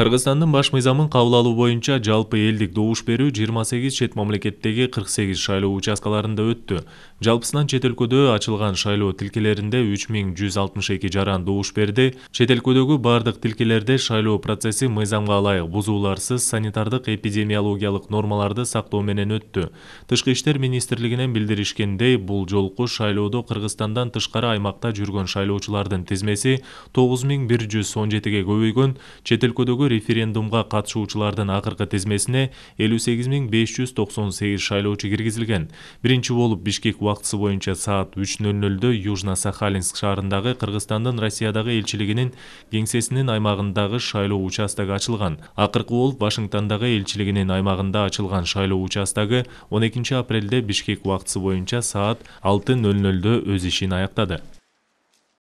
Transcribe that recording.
кыргызстандын баш мыйзамын кабыл алуу боюнча жалпы элдик добуш берүү 28 сегиз чет мамлекеттеги кырк сегиз шайлоо участкаларында өттү жалпысынан чет өлкөдө ачылган шайлоо тилкелеринде үч жаран добуш берди чет өлкөдөгү баардык тилкелерде шайлоо процесси мыйзамга ылайык бузууларсыз санитардык эпидемиологиялык нормаларды сактоо менен өттү тышкы иштер министрлигинен билдиришкендей бул жолку шайлоодо кыргызстандан тышкары аймакта жүргөн шайлоочулардын тизмеси тогуз миң бир жүз көбөйгөн чет өлкөдөгү референдумға қатысушылардың ақырғы тезмесіне 58598 шайлаушы кіргізілген. Бірінші болып Бишкек уақытысы бойынша саат 300 ді южна сахалинск шарындағы Кыргызстандын Россиядагы элчилигинин кеңсесинин аймағындағы шайлоо участогу ашылған. Ақырғы болуп Вашингтандағы элчилигинин аймағында ашылған шайлоо участогу 12 апрелде Бишкек уақытысы бойынша саат 600 ді өз ишин аяқтады.